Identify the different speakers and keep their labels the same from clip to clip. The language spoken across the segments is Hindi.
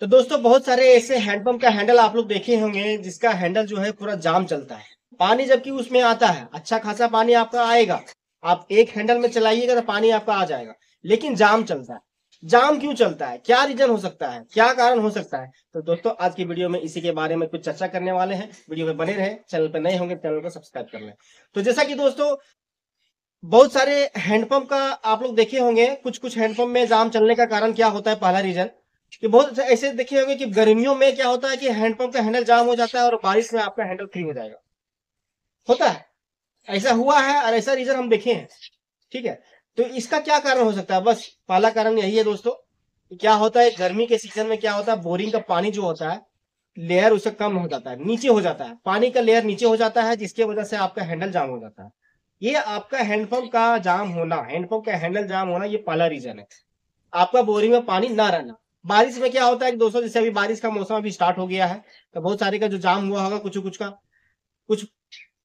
Speaker 1: तो दोस्तों बहुत सारे ऐसे हैंडपंप का हैंडल आप लोग देखे होंगे जिसका हैंडल जो है पूरा जाम चलता है पानी जबकि उसमें आता है अच्छा खासा पानी आपका आएगा आप एक हैंडल में चलाइएगा तो पानी आपका आ जाएगा लेकिन जाम चलता है जाम क्यों चलता है क्या रीजन हो सकता है क्या कारण हो सकता है तो दोस्तों आज की वीडियो में इसी के बारे में कुछ चर्चा करने वाले हैं वीडियो में बने रहे चैनल पर नए होंगे चैनल को सब्सक्राइब कर लें तो जैसा कि दोस्तों बहुत सारे हैंडपंप का आप लोग देखे होंगे कुछ कुछ हैंडपंप में जाम चलने का कारण क्या होता है पहला रीजन कि बहुत अच्छा, ऐसे देखे होंगे कि गर्मियों में क्या होता है कि हैंडपंप का हैंडल जाम हो जाता है और बारिश में आपका हैंडल फ्री हो जाएगा होता है ऐसा हुआ है और ऐसा रीजन हम देखे हैं ठीक है तो इसका क्या कारण हो सकता है बस पहला कारण यही है दोस्तों क्या होता है गर्मी के सीजन में क्या होता है बोरिंग का पानी जो होता है लेयर उसे कम हो जाता है नीचे हो जाता है पानी का लेयर नीचे हो जाता है जिसकी वजह से आपका हैंडल जाम हो जाता है ये आपका हैंडपंप का जाम होना हैंडपंप का हैंडल जाम होना ये पहला रीजन है आपका बोरिंग में पानी ना रहना बारिश में क्या होता है कि दोस्तों जैसे अभी बारिश का मौसम अभी स्टार्ट हो गया है तो बहुत सारे का जो जाम हुआ होगा कुछ कुछ का कुछ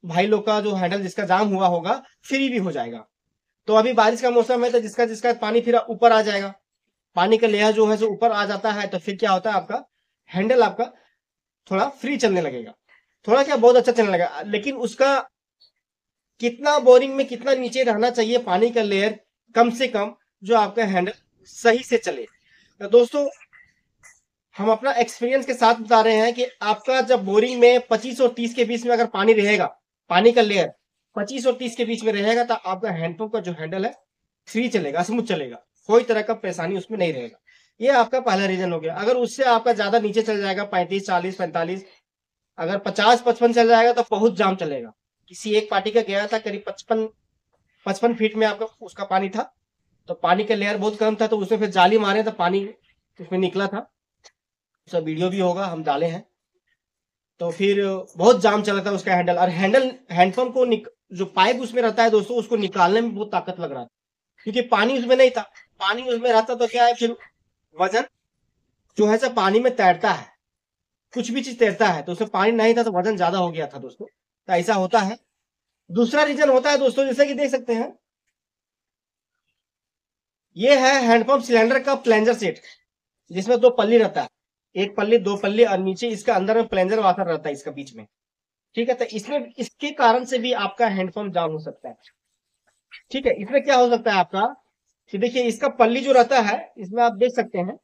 Speaker 1: भाई लोग का जो हैंडल जिसका जाम हुआ होगा फ्री भी हो जाएगा तो अभी बारिश का मौसम है तो जिसका जिसका पानी फिर ऊपर आ जाएगा पानी का लेयर जो है सो ऊपर आ जाता है तो फिर क्या होता है आपका हैंडल आपका थोड़ा फ्री चलने लगेगा थोड़ा क्या बहुत अच्छा चलने लगेगा लेकिन उसका कितना बोरिंग में कितना नीचे रहना चाहिए पानी का लेयर कम से कम जो आपका हैंडल सही से चले तो दोस्तों हम अपना एक्सपीरियंस के साथ बता रहे हैं कि आपका जब बोरिंग में 25 और 30 के बीच में अगर पानी रहेगा पानी का लेयर 25 और 30 के बीच में रहेगा तो आपका हैंडपंप का जो हैंडल है फ्री चलेगा स्मूथ चलेगा कोई तरह का परेशानी उसमें नहीं रहेगा ये आपका पहला रीजन हो गया अगर उससे आपका ज्यादा नीचे चल जाएगा पैंतीस चालीस पैंतालीस अगर पचास पचपन चल जाएगा तो बहुत जाम चलेगा किसी एक पार्टी का गया था करीब पचपन पचपन फीट में आपका उसका पानी था तो पानी का लेयर बहुत कम था तो उसमें फिर जाली मारे तो पानी उसमें निकला था उसका वीडियो भी होगा हम डाले हैं तो फिर बहुत जाम चला था उसका हैंडल और हैंडल हैंडपम्प को निक, जो पाइप उसमें रहता है दोस्तों उसको निकालने में बहुत ताकत लग रहा था क्योंकि पानी उसमें नहीं था पानी उसमें रहता तो क्या है फिर वजन जो है सब पानी में तैरता है कुछ भी चीज तैरता है तो उसमें पानी नहीं था तो वजन ज्यादा हो गया था दोस्तों तो ऐसा होता है दूसरा रीजन होता है दोस्तों जैसे कि देख सकते हैं ये है हैंडपंप सिलेंडर का प्लेंजर सेट जिसमें दो पल्ली रहता है एक पल्ली दो पल्ली और नीचे इसका अंदर में प्लेंजर वाशर रहता है इसका बीच में ठीक है तो इसमें इसके कारण से भी आपका हैंडपंप जाम हो सकता है ठीक है इसमें क्या हो सकता है आपका कि देखिए इसका पल्ली जो रहता है इसमें आप देख सकते हैं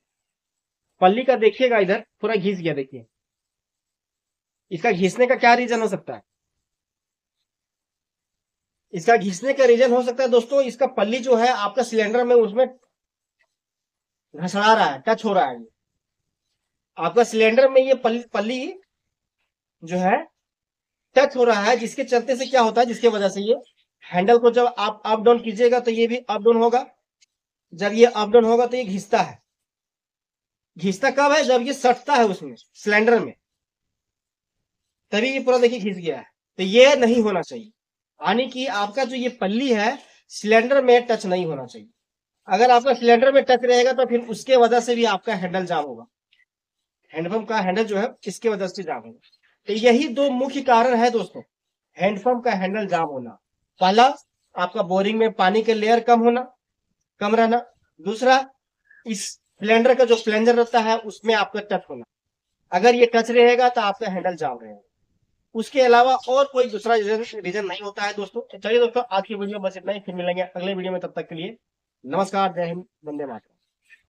Speaker 1: पल्ली का देखिएगा इधर पूरा घिस गया देखिए इसका घिसने का क्या रीजन हो सकता है इसका घिसने का रीजन हो सकता है दोस्तों इसका पल्ली जो है आपका सिलेंडर में उसमें घसड़ा रहा है टच हो रहा है आपका सिलेंडर में ये पल्ली, पल्ली जो है टच हो रहा है जिसके चलते से क्या होता है जिसके वजह से ये हैंडल को जब आप अप डाउन कीजिएगा तो ये भी अप डाउन होगा जब ये अप डाउन होगा तो ये घिसता है घिसता कब है जब ये सटता है उसमें सिलेंडर में तभी ये पूरा देखिए घिस गया है तो ये नहीं होना चाहिए यानी कि आपका जो ये पल्ली है सिलेंडर में टच नहीं होना चाहिए अगर आपका सिलेंडर में टच रहेगा तो फिर उसके वजह से भी आपका हैंडल जाम होगा हैंडपम्प का हैंडल जो है इसके वजह से जाम होगा तो यही दो मुख्य कारण है दोस्तों हैंडपम्प का हैंडल जाम होना पहला आपका बोरिंग में पानी का लेयर कम होना कम रहना दूसरा इस सिलेंडर का जो प्लेंजर रहता है उसमें आपका टच होना अगर ये टच रहेगा तो आपका हैंडल जाम रहेगा उसके अलावा और कोई दूसरा रीजन नहीं होता है दोस्तों चलिए दोस्तों आज की वीडियो बस इतना ही फिर मिलेंगे अगले वीडियो में तब तक के लिए नमस्कार जय हिंद वंदे मातरम